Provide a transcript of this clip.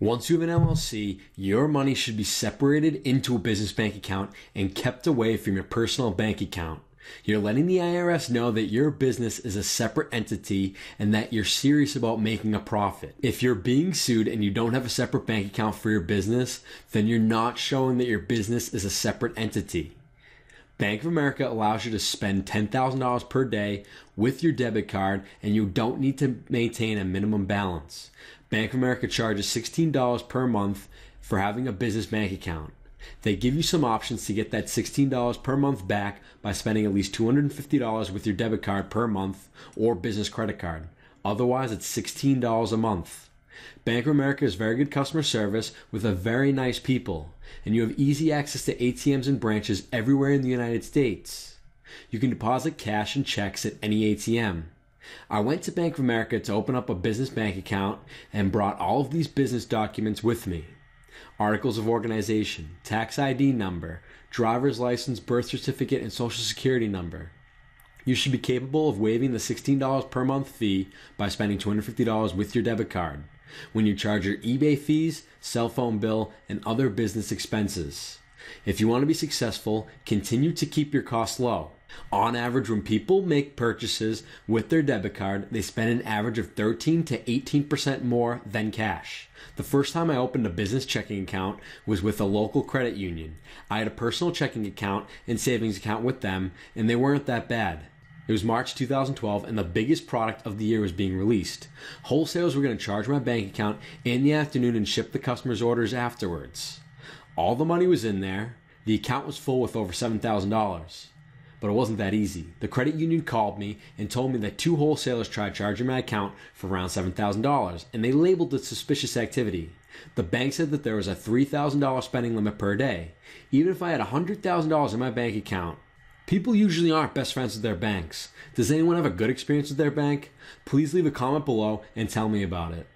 Once you have an LLC, your money should be separated into a business bank account and kept away from your personal bank account. You're letting the IRS know that your business is a separate entity and that you're serious about making a profit. If you're being sued and you don't have a separate bank account for your business, then you're not showing that your business is a separate entity. Bank of America allows you to spend $10,000 per day with your debit card and you don't need to maintain a minimum balance. Bank of America charges $16 per month for having a business bank account. They give you some options to get that $16 per month back by spending at least $250 with your debit card per month or business credit card. Otherwise, it's $16 a month. Bank of America is very good customer service with a very nice people, and you have easy access to ATMs and branches everywhere in the United States. You can deposit cash and checks at any ATM. I went to Bank of America to open up a business bank account and brought all of these business documents with me articles of organization, tax ID number, driver's license, birth certificate, and social security number. You should be capable of waiving the $16 per month fee by spending $250 with your debit card when you charge your eBay fees, cell phone bill, and other business expenses. If you want to be successful, continue to keep your costs low. On average, when people make purchases with their debit card, they spend an average of 13 to 18% more than cash. The first time I opened a business checking account was with a local credit union. I had a personal checking account and savings account with them, and they weren't that bad. It was March 2012, and the biggest product of the year was being released. Wholesalers were going to charge my bank account in the afternoon and ship the customer's orders afterwards. All the money was in there. The account was full with over $7,000. But it wasn't that easy. The credit union called me and told me that two wholesalers tried charging my account for around $7,000, and they labeled it suspicious activity. The bank said that there was a $3,000 spending limit per day. Even if I had $100,000 in my bank account, People usually aren't best friends with their banks. Does anyone have a good experience with their bank? Please leave a comment below and tell me about it.